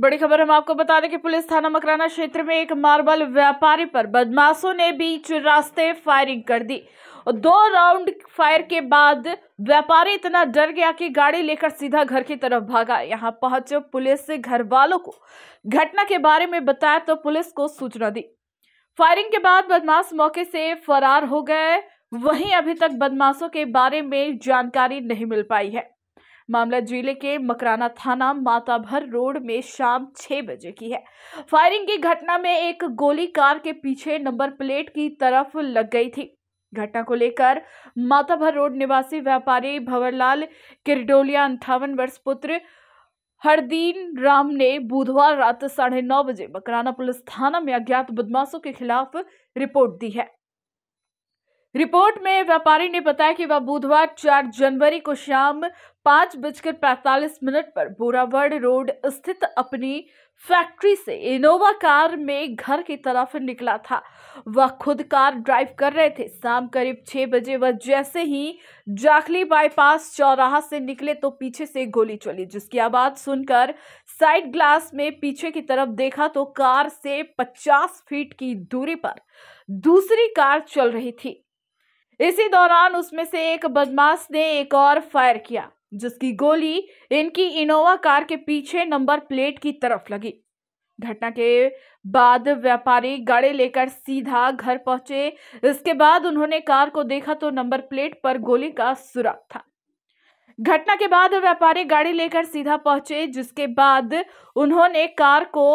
बड़ी खबर हम आपको बता दें कि पुलिस थाना मकराना क्षेत्र में एक मार्बल व्यापारी पर बदमाशों ने बीच रास्ते फायरिंग कर दी और दो राउंड फायर के बाद व्यापारी इतना डर गया कि गाड़ी लेकर सीधा घर की तरफ भागा यहां पहुंचे पुलिस से घर वालों को घटना के बारे में बताया तो पुलिस को सूचना दी फायरिंग के बाद बदमाश मौके से फरार हो गए वहीं अभी तक बदमाशों के बारे में जानकारी नहीं मिल पाई है मामला जिले के मकराना थाना माताभर रोड में शाम छह बजे की है फायरिंग की घटना में एक गोली कार के पीछे नंबर प्लेट की तरफ लग गई थी घटना को लेकर माताभर रोड निवासी व्यापारी भंवरलाल किरडोलिया अंठावन वर्ष पुत्र हरदीन राम ने बुधवार रात साढ़े नौ बजे मकराना पुलिस थाना में अज्ञात बदमाशों के खिलाफ रिपोर्ट दी है रिपोर्ट में व्यापारी ने बताया कि वह बुधवार चार जनवरी को शाम पांच बजकर पैतालीस मिनट पर बोरावड़ रोड स्थित अपनी फैक्ट्री से इनोवा कार में घर की तरफ निकला था वह खुद कार ड्राइव कर रहे थे शाम करीब छह बजे वह जैसे ही जाखली बाईपास चौराहा से निकले तो पीछे से गोली चली जिसकी आवाज़ सुनकर साइड ग्लास में पीछे की तरफ देखा तो कार से 50 फीट की दूरी पर दूसरी कार चल रही थी इसी दौरान उसमें से एक बदमाश ने एक और फायर किया जिसकी गोली इनकी इनोवा कार के पीछे नंबर प्लेट की तरफ लगी घटना के बाद व्यापारी गाड़ी लेकर सीधा घर पहुंचे इसके बाद उन्होंने कार को देखा तो नंबर प्लेट पर गोली का सुराग था घटना के बाद व्यापारी गाड़ी लेकर सीधा पहुंचे जिसके बाद उन्होंने कार को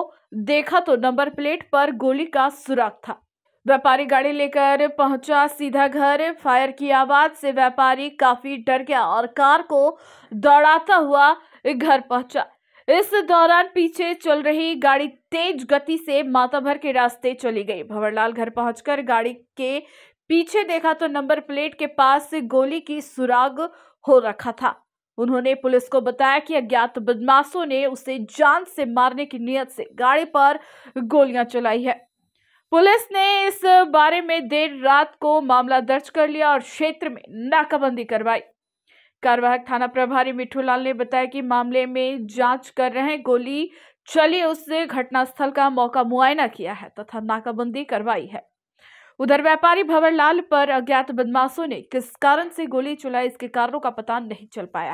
देखा तो नंबर प्लेट पर गोली का सुराग था व्यापारी गाड़ी लेकर पहुंचा सीधा घर फायर की आवाज से व्यापारी काफी डर गया और कार को दौड़ाता हुआ घर पहुंचा इस दौरान पीछे चल रही गाड़ी तेज गति से माता भर के रास्ते चली गई भंवरलाल घर पहुंचकर गाड़ी के पीछे देखा तो नंबर प्लेट के पास से गोली की सुराग हो रखा था उन्होंने पुलिस को बताया कि अज्ञात बदमाशों ने उसे जान से मारने की नीयत से गाड़ी पर गोलियां चलाई है पुलिस ने इस बारे में देर रात को मामला दर्ज कर लिया और क्षेत्र में नाकाबंदी करवाई कारवाहक थाना प्रभारी मिठू लाल ने बताया कि मामले में जांच कर रहे हैं गोली चली उससे घटनास्थल का मौका मुआयना किया है तथा नाकाबंदी करवाई है उधर व्यापारी भंवर लाल पर अज्ञात बदमाशों ने किस कारण से गोली चलाई इसके कारणों का पता नहीं चल पाया है